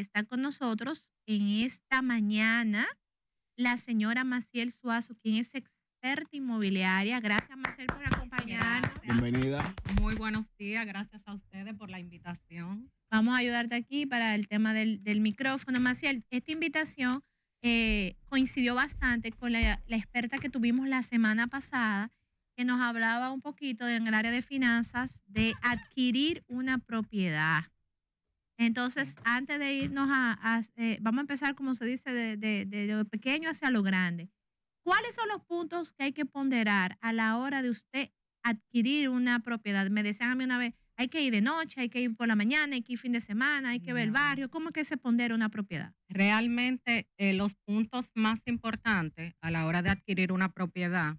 está con nosotros en esta mañana la señora Maciel Suazo, quien es experta inmobiliaria. Gracias, Maciel, por acompañarnos. Bienvenida. Muy buenos días, gracias a ustedes por la invitación. Vamos a ayudarte aquí para el tema del, del micrófono. Maciel, esta invitación eh, coincidió bastante con la experta que tuvimos la semana pasada, que nos hablaba un poquito en el área de finanzas de adquirir una propiedad. Entonces, antes de irnos a, eh, vamos a empezar, como se dice, de, lo pequeño hacia lo grande. ¿Cuáles son los puntos que hay que ponderar a la hora de usted adquirir una propiedad? Me decían a mí una vez, hay que ir de noche, hay que ir por la mañana, hay que ir fin de semana, hay que ver el barrio. ¿Cómo que se pondera una propiedad? Realmente, eh, los puntos más importantes a la hora de adquirir una propiedad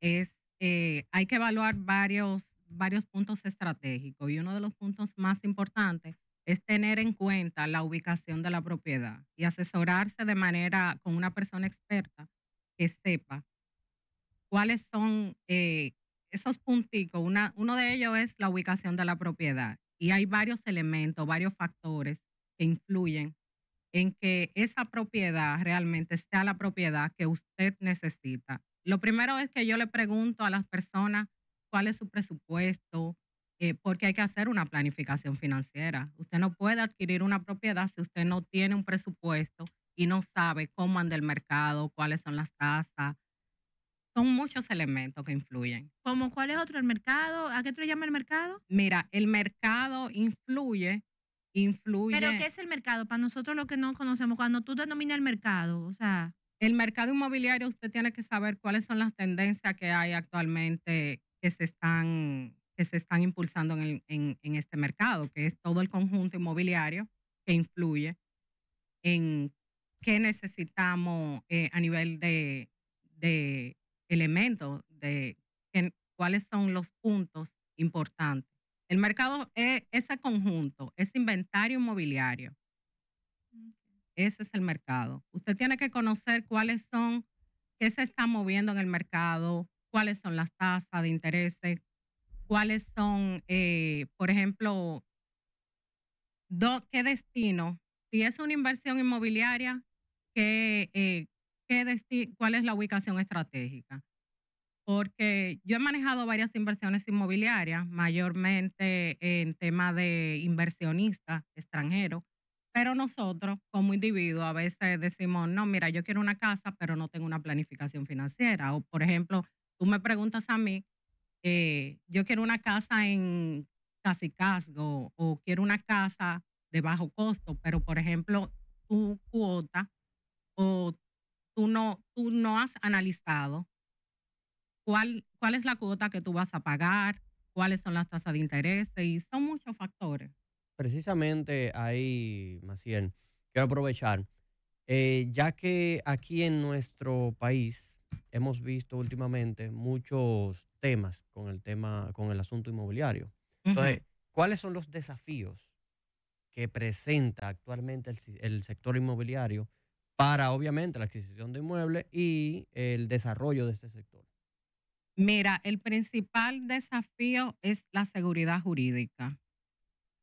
es, eh, hay que evaluar varios, varios puntos estratégicos y uno de los puntos más importantes es tener en cuenta la ubicación de la propiedad y asesorarse de manera con una persona experta que sepa cuáles son eh, esos punticos. uno de ellos es la ubicación de la propiedad y hay varios elementos, varios factores que influyen en que esa propiedad realmente sea la propiedad que usted necesita. Lo primero es que yo le pregunto a las personas cuál es su presupuesto, eh, porque hay que hacer una planificación financiera. Usted no puede adquirir una propiedad si usted no tiene un presupuesto y no sabe cómo anda el mercado, cuáles son las tasas. Son muchos elementos que influyen. ¿Cómo cuál es otro? ¿El mercado? ¿A qué te le llama el mercado? Mira, el mercado influye, influye. ¿Pero qué es el mercado? Para nosotros lo que no conocemos, cuando tú denominas el mercado, o sea... El mercado inmobiliario, usted tiene que saber cuáles son las tendencias que hay actualmente que se están que se están impulsando en, el, en, este mercado, que es todo el conjunto inmobiliario que influye en qué necesitamos eh, a nivel de, elementos, de cuáles son los puntos importantes. El mercado es eh, ese conjunto, ese inventario inmobiliario. Ese es el mercado. Usted tiene que conocer cuáles son, qué se está moviendo en el mercado, cuáles son las tasas de intereses, cuáles son, eh, por ejemplo, qué destino, si es una inversión inmobiliaria, qué, eh, qué cuál es la ubicación estratégica. Porque yo he manejado varias inversiones inmobiliarias, mayormente en tema de inversionistas extranjeros, pero nosotros como individuos a veces decimos, no, mira, yo quiero una casa, pero no tengo una planificación financiera. O, por ejemplo, tú me preguntas a mí eh, yo quiero una casa en Casicasgo o quiero una casa de bajo costo, pero por ejemplo, tu cuota o tú no, tú no has analizado cuál, cuál es la cuota que tú vas a pagar, cuáles son las tasas de interés y son muchos factores. Precisamente ahí, Maciel, quiero aprovechar, eh, ya que aquí en nuestro país hemos visto últimamente muchos temas con el tema, con el asunto inmobiliario. Entonces, ¿cuáles son los desafíos que presenta actualmente el, el, sector inmobiliario para, obviamente, la adquisición de inmuebles y el desarrollo de este sector? Mira, el principal desafío es la seguridad jurídica.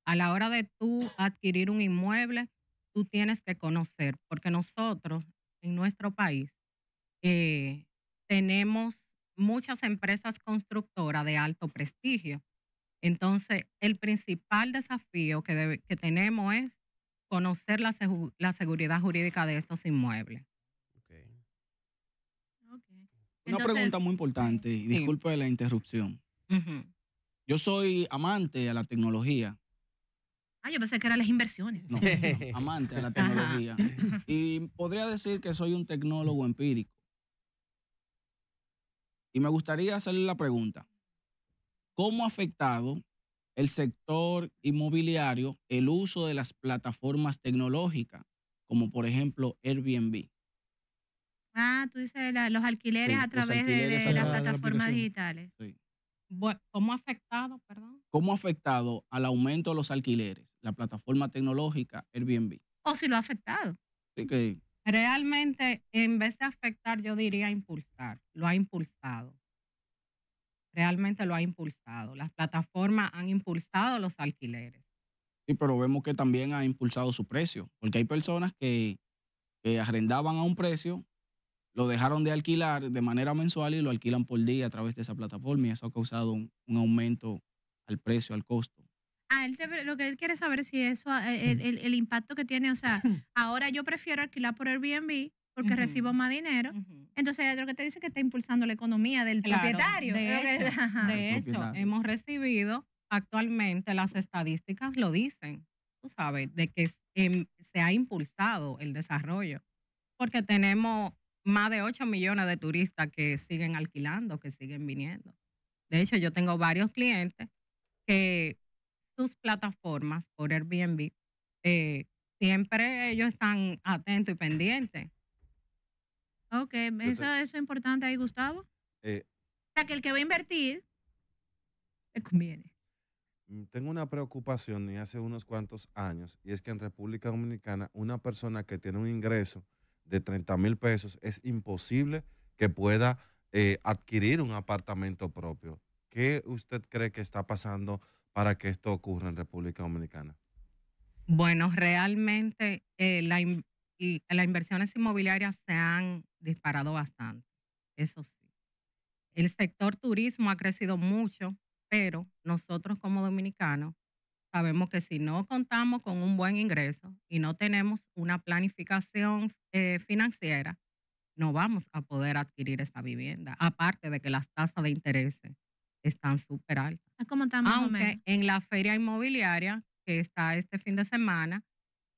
A la hora de tú adquirir un inmueble, tú tienes que conocer, porque nosotros en nuestro país eh, tenemos muchas empresas constructoras de alto prestigio. Entonces, el principal desafío que, tenemos es conocer la, seguridad jurídica de estos inmuebles. Una pregunta muy importante, disculpe la interrupción. Yo soy amante a la tecnología. Ah, yo pensé que eran las inversiones. No, amante a la tecnología. Y podría decir que soy un tecnólogo empírico. Y me gustaría hacerle la pregunta, ¿cómo ha afectado el sector inmobiliario el uso de las plataformas tecnológicas, como por ejemplo Airbnb? Ah, tú dices los alquileres a través de, las plataformas digitales. Sí. ¿Cómo ha afectado, perdón? ¿Cómo ha afectado al aumento de los alquileres la plataforma tecnológica Airbnb? O si lo ha afectado. Sí, que Realmente, en vez de afectar, yo diría impulsar. Lo ha impulsado. Realmente lo ha impulsado. Las plataformas han impulsado los alquileres. Sí, pero vemos que también ha impulsado su precio, porque hay personas que, arrendaban a un precio, lo dejaron de alquilar de manera mensual y lo alquilan por día a través de esa plataforma y eso ha causado un aumento al precio, al costo lo que él quiere saber si eso, ah, e, el, impacto que tiene, o sea, ahora yo prefiero alquilar por Airbnb porque recibo más dinero. Entonces, lo que te dice que está impulsando la economía del propietario. De hecho, hemos recibido actualmente las estadísticas lo dicen, tú sabes, de que em, se ha impulsado el desarrollo, porque tenemos más de 8 millones de turistas que siguen alquilando, que siguen viniendo. De hecho, yo tengo varios clientes que sus plataformas por Airbnb, eh, siempre ellos están atentos y pendientes. Ok, eso, es importante ahí, Gustavo. Eh o sea, que el que va a invertir, le conviene. Mm, tengo una preocupación y hace unos cuantos años, y es que en República Dominicana una persona que tiene un ingreso de 30 mil pesos es imposible que pueda eh, adquirir un apartamento propio. ¿Qué usted cree que está pasando para que esto ocurra en República Dominicana? Bueno, realmente eh, las inversiones inmobiliarias se han disparado bastante, eso sí. El sector turismo ha crecido mucho, pero nosotros como dominicanos sabemos que si no contamos con un buen ingreso y no tenemos una planificación eh, financiera, no vamos a poder adquirir esa vivienda, aparte de que las tasas de interés están súper altas. Ah, Aunque en la feria inmobiliaria que está este fin de semana,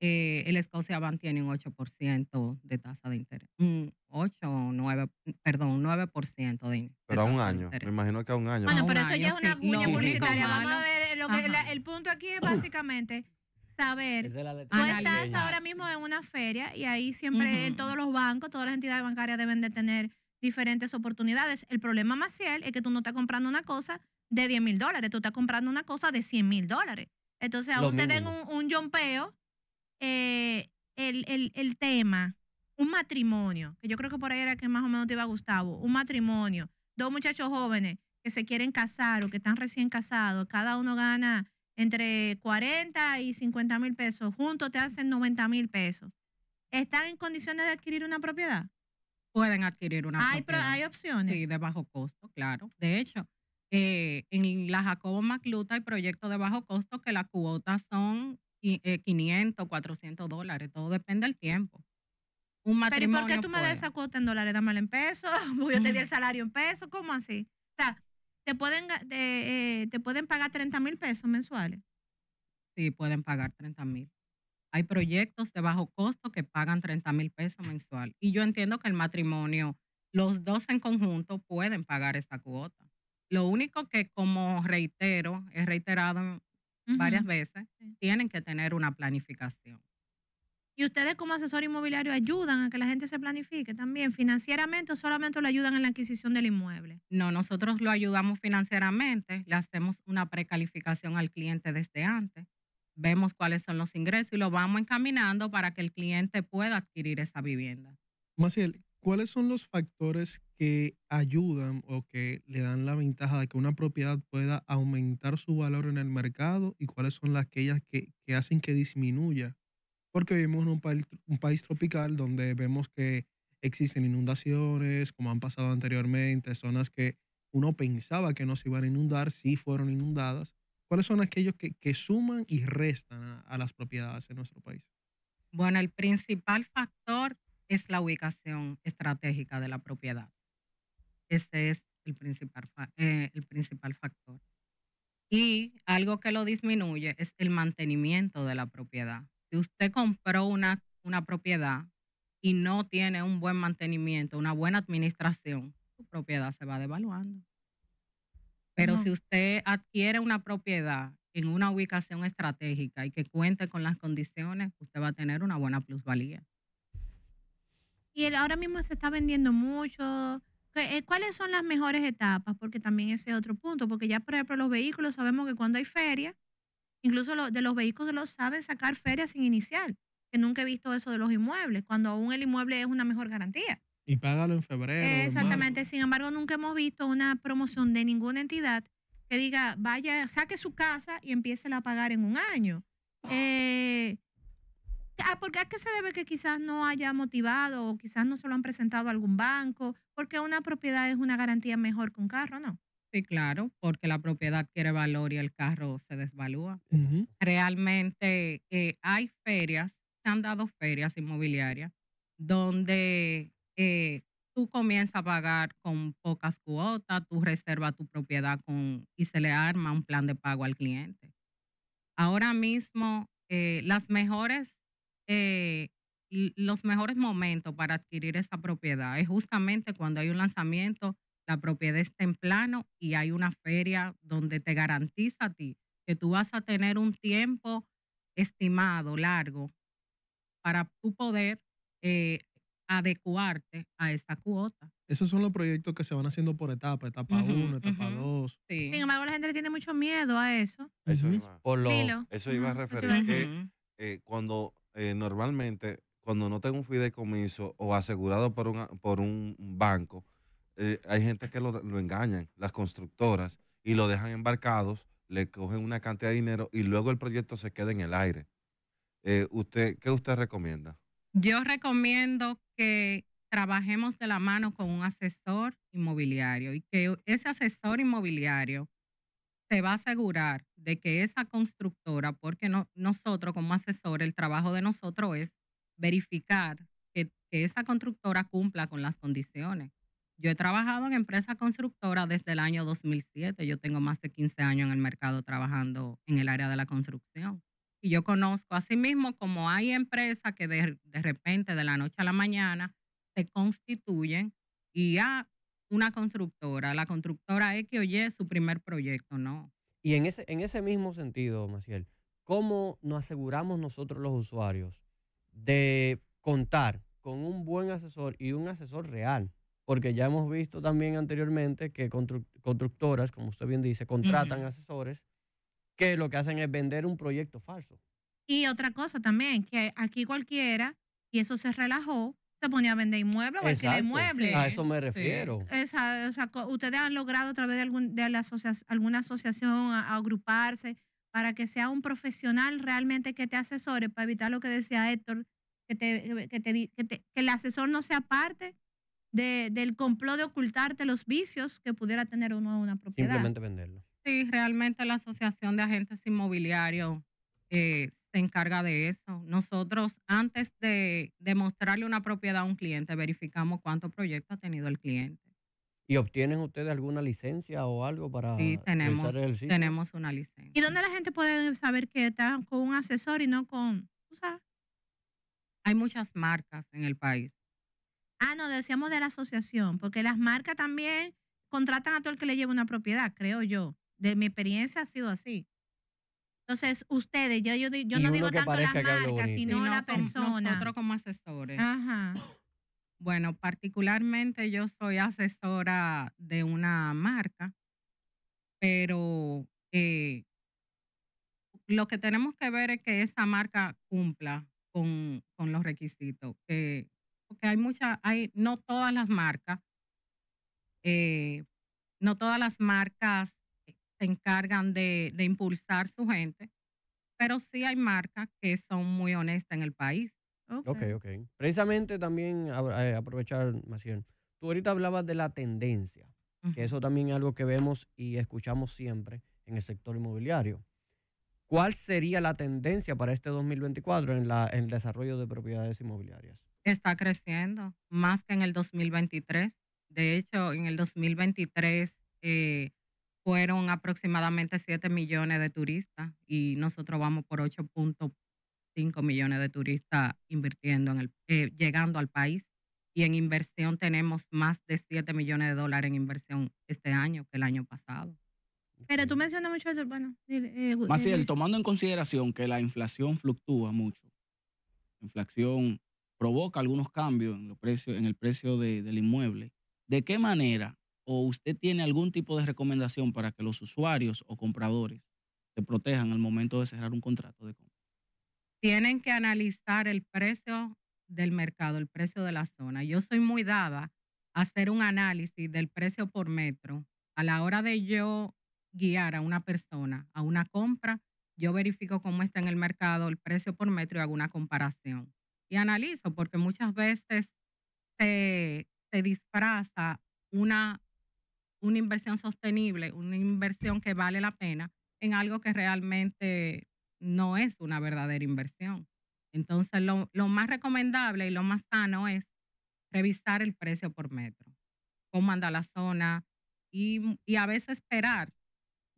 eh, el Escocia Bank tiene un 8% de tasa de interés. Un 8 o 9, perdón, 9% de, interés. Pero a un año, me imagino que a un año. Bueno, pero eso ya es una cuña publicitaria. Vamos a ver, eh, lo que, el punto aquí es básicamente saber, tú estás ahora mismo en una feria y ahí siempre todos los bancos, todas las entidades bancarias deben de tener diferentes oportunidades. El problema, más Maciel, es que tú no estás comprando una cosa de 10 mil dólares. Tú estás comprando una cosa de 100 mil dólares. Entonces, aún te den un, un yompeo, eh, el, el, tema, un matrimonio, que yo creo que por ahí era que más o menos te iba a Gustavo, un matrimonio, dos muchachos jóvenes que se quieren casar o que están recién casados, cada uno gana entre 40 y 50 mil pesos, juntos te hacen 90 mil pesos. ¿Están en condiciones de adquirir una propiedad? Pueden adquirir una hay, propiedad. Hay opciones. Sí, de bajo costo, claro. De hecho, eh, en la Jacobo Macluta hay proyectos de bajo costo que las cuotas son 500, 400 eh, dólares, todo depende del tiempo. Un matrimonio Pero por qué tú me das esa cuota en dólares? Dámela en pesos, yo te di el mm. salario en pesos, ¿cómo así? O sea, te pueden, eh, te, pueden pagar 30 mil pesos mensuales. Sí, pueden pagar 30 mil. Hay proyectos de bajo costo que pagan 30 mil pesos mensual. Y yo entiendo que el matrimonio, los dos en conjunto pueden pagar esa cuota. Lo único que, como reitero, he reiterado varias veces, tienen que tener una planificación. ¿Y ustedes como asesor inmobiliario ayudan a que la gente se planifique también financieramente o solamente lo ayudan en la adquisición del inmueble? No, nosotros lo ayudamos financieramente, le hacemos una precalificación al cliente desde antes, vemos cuáles son los ingresos y lo vamos encaminando para que el cliente pueda adquirir esa vivienda. ¿cuáles son los factores que ayudan o que le dan la ventaja de que una propiedad pueda aumentar su valor en el mercado y cuáles son las aquellas que, hacen que disminuya? Porque vivimos en un país, tropical donde vemos que existen inundaciones, como han pasado anteriormente, zonas que uno pensaba que no se iban a inundar, sí fueron inundadas. ¿Cuáles son aquellos que, suman y restan a, a las propiedades en nuestro país? Bueno, el principal factor es la ubicación estratégica de la propiedad. Ese es el principal, eh, el principal factor. Y algo que lo disminuye es el mantenimiento de la propiedad. Si usted compró una, una propiedad y no tiene un buen mantenimiento, una buena administración, su propiedad se va devaluando. Pero si usted adquiere una propiedad en una ubicación estratégica y que cuente con las condiciones, usted va a tener una buena plusvalía. Y ahora mismo se está vendiendo mucho. Eh, ¿Cuáles son las mejores etapas? Porque también ese es otro punto, porque ya por ejemplo los vehículos sabemos que cuando hay feria, incluso de los vehículos lo saben sacar feria sin inicial, que nunca he visto eso de los inmuebles, cuando aún el inmueble es una mejor garantía. Y págalo en febrero. Exactamente, sin embargo nunca hemos visto una promoción de ninguna entidad que diga, vaya, saque su casa y empiece a pagar en un año. Eh, Ah, ¿Por qué es que se debe que quizás no haya motivado o quizás no se lo han presentado a algún banco? Porque una propiedad es una garantía mejor que un carro, ¿no? Sí, claro, porque la propiedad quiere valor y el carro se desvalúa. Realmente eh, hay ferias, se han dado ferias inmobiliarias donde eh, tú comienzas a pagar con pocas cuotas, tú reservas tu propiedad con, y se le arma un plan de pago al cliente. Ahora mismo, eh, las mejores eh, los mejores momentos para adquirir esa propiedad es justamente cuando hay un lanzamiento, la propiedad está en plano y hay una feria donde te garantiza a ti que tú vas a tener un tiempo estimado, largo, para tú poder eh, adecuarte a esa cuota. Esos son los proyectos que se van haciendo por etapa, etapa 1, etapa 2. Sin embargo, la gente le tiene mucho miedo a eso. Eso, iba, por lo, eso iba a referir. Que, eh, cuando eh, normalmente cuando no tengo un fideicomiso o asegurado por, por un banco, eh, hay gente que lo, engañan, las constructoras, y lo dejan embarcados, le cogen una cantidad de dinero y luego el proyecto se queda en el aire. Eh, usted, ¿Qué usted recomienda? Yo recomiendo que trabajemos de la mano con un asesor inmobiliario y que ese asesor inmobiliario se va a asegurar de que esa constructora, porque nosotros como asesores, el trabajo de nosotros es verificar que, esa constructora cumpla con las condiciones. Yo he trabajado en empresa constructora desde el año 2007. Yo tengo más de 15 años en el mercado trabajando en el área de la construcción. Y yo conozco, asimismo, como hay empresas que de, repente, de la noche a la mañana, se constituyen y ya, ah, una constructora. La constructora X oye su primer proyecto, ¿no? Y en ese, en ese mismo sentido, Maciel, ¿cómo nos aseguramos nosotros los usuarios de contar con un buen asesor y un asesor real? Porque ya hemos visto también anteriormente que constructoras, como usted bien dice, contratan asesores que lo que hacen es vender un proyecto falso. Y otra cosa también, que aquí cualquiera, y eso se relajó, se ponía a vender inmuebles o inmuebles. A eso me refiero. ustedes han logrado a través de, algún, de la alguna asociación agruparse para que sea un profesional realmente que te asesore, para evitar lo que decía Héctor, que, te, que, que, el asesor no sea parte de, del complot de ocultarte los vicios que pudiera tener uno una propiedad. Simplemente venderlo. Sí, realmente la Asociación de Agentes Inmobiliarios eh, se encarga de eso. Nosotros, antes de, mostrarle una propiedad a un cliente, verificamos cuánto proyecto ha tenido el cliente. ¿Y obtienen ustedes alguna licencia o algo para sí, tenemos, tenemos una licencia. ¿Y dónde la gente puede saber que está con un asesor y no con... Hay muchas marcas en el país. Ah, no, decíamos de la asociación, porque las marcas también contratan a todo el que le lleva una propiedad, creo yo. De mi experiencia ha sido así. Entonces, ustedes, yo, yo, no digo tanto las marcas, sino, la persona. Nosotros como asesores. Ajá. Bueno, particularmente yo soy asesora de una marca, pero eh, lo que tenemos que ver es que esa marca cumpla con, con los requisitos. porque hay muchas, hay, no todas las marcas, eh, no todas las marcas se encargan de, de impulsar su gente, pero sí hay marcas que son muy honestas en el país. Okay. ok, ok. Precisamente también eh, aprovechar, Maciel, tú ahorita hablabas de la tendencia, que eso también es algo que vemos y escuchamos siempre en el sector inmobiliario. ¿Cuál sería la tendencia para este 2024 en, la, en el desarrollo de propiedades inmobiliarias? Está creciendo, más que en el 2023. De hecho, en el 2023 eh, fueron aproximadamente 7 millones de turistas y nosotros vamos por 8.5 millones de turistas invirtiendo en el, eh, llegando al país. Y en inversión tenemos más de 7 millones de dólares en inversión este año que el año pasado. Pero tú mencionas mucho eso, bueno. Eh, Maciel, eh, tomando en consideración que la inflación fluctúa mucho, la inflación provoca algunos cambios en, los precios, en el precio del inmueble, ¿de qué manera o usted tiene algún tipo de recomendación para que los usuarios o compradores se protejan al momento de cerrar un contrato de compra? Tienen que analizar el precio del mercado, el precio de la zona. Yo soy muy dada a hacer un análisis del precio por metro. A la hora de yo guiar a una persona a una compra, yo verifico cómo está en el mercado el precio por metro y hago una comparación. Y analizo porque muchas veces se, se disfraza una una inversión sostenible, una inversión que vale la pena en algo que realmente no es una verdadera inversión. Entonces, lo, más recomendable y lo más sano es revisar el precio por metro, cómo anda la zona y, mm, a veces esperar.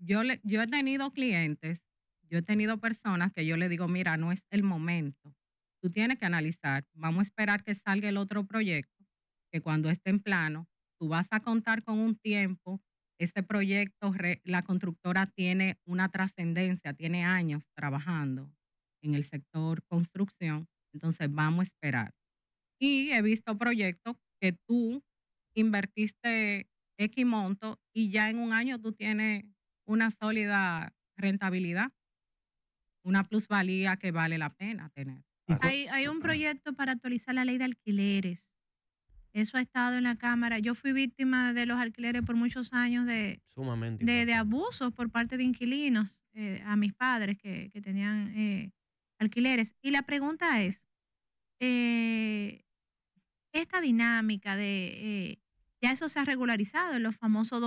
Yo, yo he tenido clientes, yo he tenido personas que yo le digo, mira, no es el momento. Tú tienes que analizar, vamos a esperar que salga el otro proyecto, que cuando esté en plano, tú vas a contar con un tiempo, Ese proyecto, la constructora tiene una trascendencia, tiene años trabajando en el sector construcción, entonces vamos a esperar. Y he visto proyectos que tú invertiste X monto y ya en un año tú tienes una sólida rentabilidad, una plusvalía que vale la pena tener. hay un proyecto para actualizar la ley de alquileres eso ha estado en la Cámara. Yo fui víctima de los alquileres por muchos años de, Sumamente de, abusos por parte de inquilinos eh, a mis padres que, tenían eh, alquileres. Y la pregunta es, eh, esta dinámica de, ya eso se ha regularizado en los famosos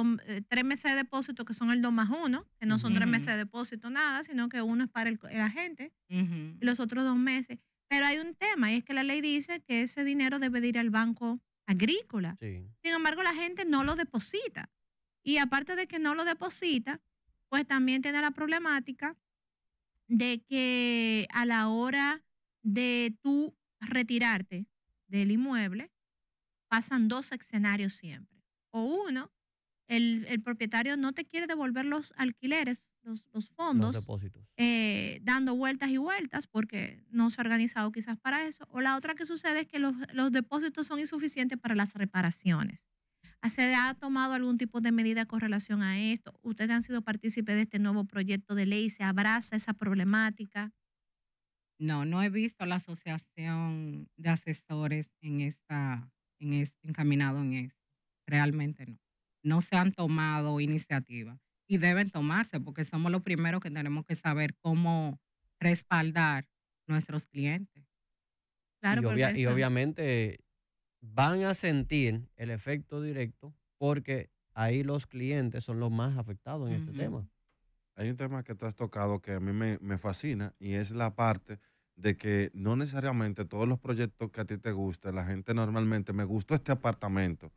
tres meses de depósito que son el 2 más 1, que no son tres meses de depósito nada, sino que uno es para el, el agente los otros dos meses. Pero hay un tema y es que la ley dice que ese dinero debe ir al banco agrícola. Sin embargo, la gente no lo deposita. Y aparte de que no lo deposita, pues también tiene la problemática de que a la hora de tú retirarte del inmueble, pasan dos escenarios siempre. O uno, el, propietario no te quiere devolver los alquileres, los, fondos, eh, dando vueltas y vueltas porque no se ha organizado quizás para eso. O la otra que sucede es que los, depósitos son insuficientes para las reparaciones. Ah, ¿Se ha tomado algún tipo de medida con relación a esto? ¿Ustedes han sido partícipes de este nuevo proyecto de ley? ¿Se abraza esa problemática? No, no he visto la asociación de asesores en esta, en este, encaminado en esto. Realmente no no se han tomado iniciativa y deben tomarse porque somos los primeros que tenemos que saber cómo respaldar nuestros clientes. y, obviamente van a sentir el efecto directo porque ahí los clientes son los más afectados en este tema. Hay un tema que tú has tocado que a mí me, fascina y es la parte de que no necesariamente todos los proyectos que a ti te gustan, la gente normalmente me gusta este apartamento,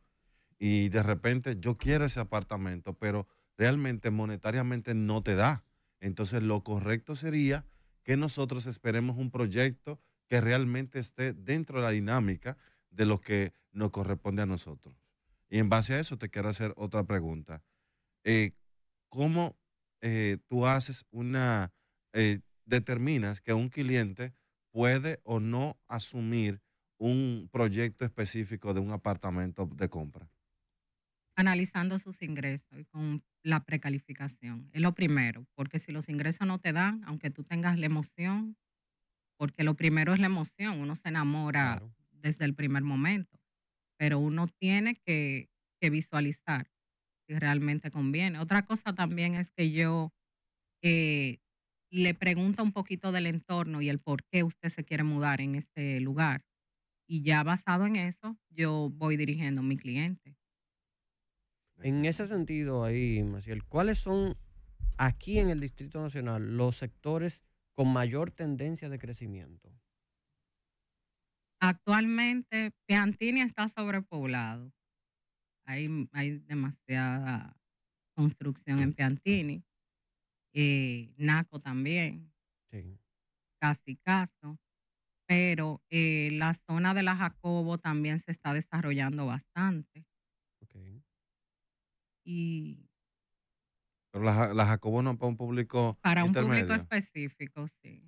y de repente yo quiero ese apartamento, pero realmente monetariamente no te da. Entonces lo correcto sería que nosotros esperemos un proyecto que realmente esté dentro de la dinámica de lo que nos corresponde a nosotros. Y en base a eso te quiero hacer otra pregunta. Eh, ¿Cómo eh, tú haces una, eh, determinas que un cliente puede o no asumir un proyecto específico de un apartamento de compra? analizando sus ingresos y con la precalificación. Es lo primero, porque si los ingresos no te dan, aunque tú tengas la emoción, porque lo primero es la emoción, uno se enamora desde el primer momento, pero uno tiene que, visualizar si realmente conviene. Otra cosa también es que yo eh, le pregunto un poquito del entorno y el por qué usted se quiere mudar en este lugar. Y ya basado en eso, yo voy dirigiendo a mi cliente. En ese sentido, ahí, Maciel, ¿cuáles son aquí en el Distrito Nacional los sectores con mayor tendencia de crecimiento? Actualmente, Piantini está sobrepoblado. Hay, hay demasiada construcción en Piantini. Eh, Naco también. Sí. Casi caso. Pero eh, la zona de la Jacobo también se está desarrollando bastante y... Pero la, Jacobo no para un público Para un público específico, sí.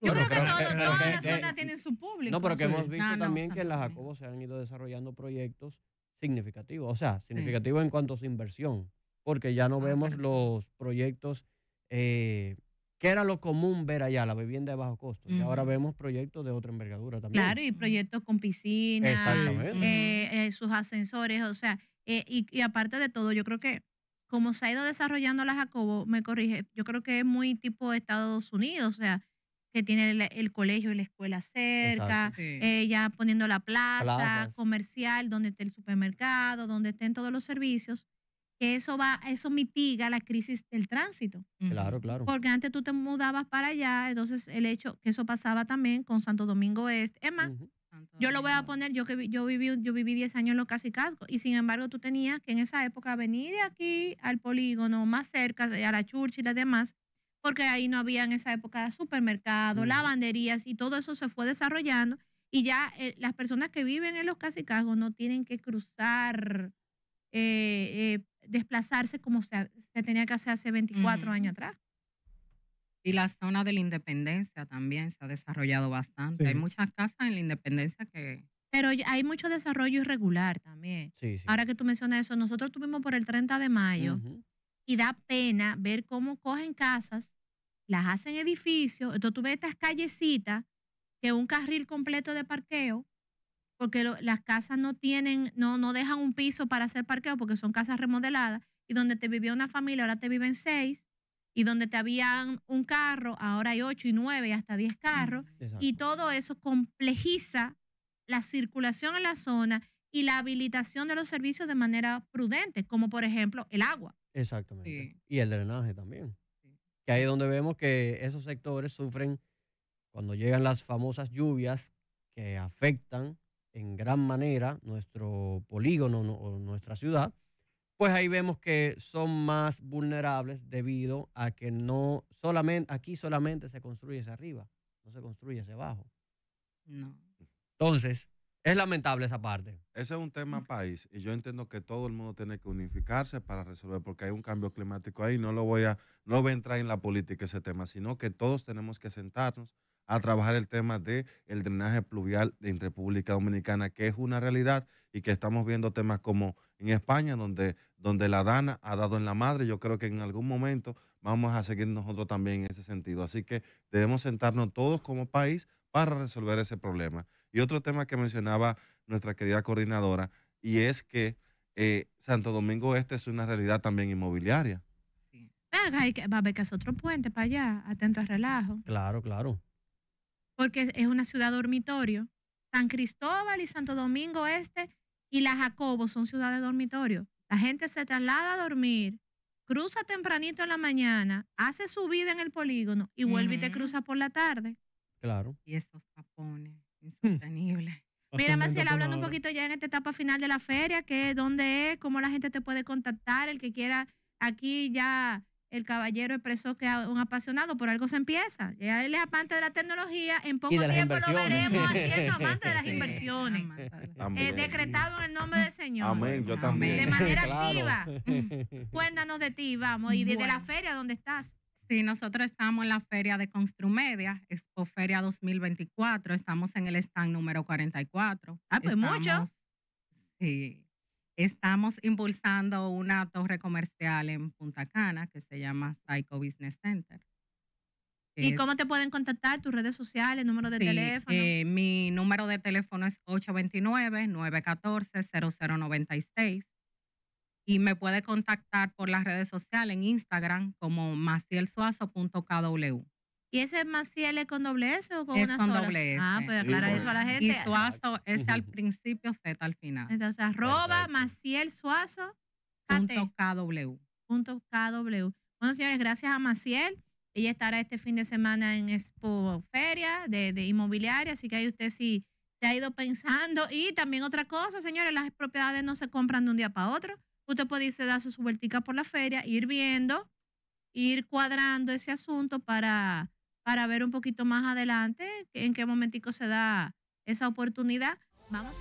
Yo creo que pero, todas las zonas tienen su público. No, pero que hemos visto también que en la Jacobo se han ido desarrollando proyectos significativos, o sea, significativos en cuanto a su inversión, porque ya no ah, vemos los proyectos eh, que era lo común ver allá, la vivienda de bajo costo, y ahora vemos proyectos de otra envergadura también. Claro, y proyectos con piscina, eh, eh, sus ascensores, o sea, eh, y, aparte de todo, yo creo que como se ha ido desarrollando la Jacobo, me corrige, yo creo que es muy tipo Estados Unidos, o sea, que tiene el, colegio y la escuela cerca, eh, ya poniendo la plaza comercial, donde esté el supermercado, donde estén todos los servicios, que eso va, eso mitiga la crisis del tránsito. Claro, claro. Porque antes tú te mudabas para allá, entonces el hecho que eso pasaba también con Santo Domingo Este, es más, yo lo voy a poner, yo que yo viví yo viví 10 años en los casicascos y sin embargo tú tenías que en esa época venir de aquí al polígono más cerca, a la church y las demás, porque ahí no había en esa época supermercados, mm. lavanderías y todo eso se fue desarrollando y ya eh, las personas que viven en los casicascos no tienen que cruzar, eh, eh, desplazarse como se, tenía que hacer hace 24 años atrás. Y la zona de la Independencia también se ha desarrollado bastante. Hay muchas casas en la Independencia que... Pero hay mucho desarrollo irregular también. Sí, Ahora que tú mencionas eso, nosotros tuvimos por el 30 de mayo y da pena ver cómo cogen casas, las hacen edificios. Entonces tú ves estas callecitas que un carril completo de parqueo, porque las casas no tienen, no, no dejan un piso para hacer parqueo porque son casas remodeladas y donde te vivía una familia, ahora te viven seis y donde te habían un carro, ahora hay ocho y nueve y hasta diez carros, y todo eso complejiza la circulación en la zona y la habilitación de los servicios de manera prudente, como por ejemplo el agua. Exactamente. Y el drenaje también. Que ahí es donde vemos que esos sectores sufren cuando llegan las famosas lluvias que afectan en gran manera nuestro polígono o nuestra ciudad pues ahí vemos que son más vulnerables debido a que no solamente, aquí solamente se construye hacia arriba, no se construye hacia abajo. No. Entonces, es lamentable esa parte. Ese es un tema mm. país y yo entiendo que todo el mundo tiene que unificarse para resolver porque hay un cambio climático ahí. No lo voy a, no voy a entrar en la política ese tema, sino que todos tenemos que sentarnos a trabajar el tema del el drenaje pluvial en República Dominicana, que es una realidad y que estamos viendo temas como en España, donde, donde la Dana ha dado en la madre. Yo creo que en algún momento vamos a seguir nosotros también en ese sentido. Así que debemos sentarnos todos como país para resolver ese problema. Y otro tema que mencionaba nuestra querida coordinadora, y es que eh, Santo Domingo Este es una realidad también inmobiliaria. Sí. Ah, que va a haber que hacer otro puente para allá, atento al relajo. Claro, claro porque es una ciudad dormitorio. San Cristóbal y Santo Domingo Este y La Jacobo son ciudades dormitorio. La gente se traslada a dormir, cruza tempranito en la mañana, hace su vida en el polígono y vuelve y te cruza por la tarde. Claro. Y estos tapones, hmm. insostenibles. Mira, Maciel, hablando un poquito ya en esta etapa final de la feria, ¿qué es dónde es, cómo la gente te puede contactar, el que quiera aquí ya el caballero expresó que es un apasionado, por algo se empieza. Ya él es amante de la tecnología, en poco tiempo lo veremos haciendo amante de las eh, inversiones. decretado en el nombre del Señor. Amén, yo también. De manera activa. Cuéntanos de ti, vamos, y de, la feria ¿dónde estás. Sí, nosotros estamos en la feria de Construmedia, Feria 2024, estamos en el stand número 44. Ah, pues estamos, Sí, Estamos impulsando una torre comercial en Punta Cana que se llama Psycho Business Center. ¿Y cómo te pueden contactar? ¿Tus redes sociales, número de teléfono? Eh, mi número de teléfono es 829-914-0096 y me puede contactar por las redes sociales en Instagram como macielsuazo.kw. ¿Y ese es Maciel con doble S o con es una con ah, S. Ah, pues aclarar pues. eso a la gente. Y Suazo es al principio, Z al final. Entonces, arroba Maciel Suazo. Punto KW. Bueno, señores, gracias a Maciel. Ella estará este fin de semana en Expo Feria de, de Inmobiliaria, así que ahí usted sí se ha ido pensando. Y también otra cosa, señores, las propiedades no se compran de un día para otro. Usted puede irse dar su vuelta por la feria, ir viendo, ir cuadrando ese asunto para para ver un poquito más adelante en qué momentico se da esa oportunidad. Vamos.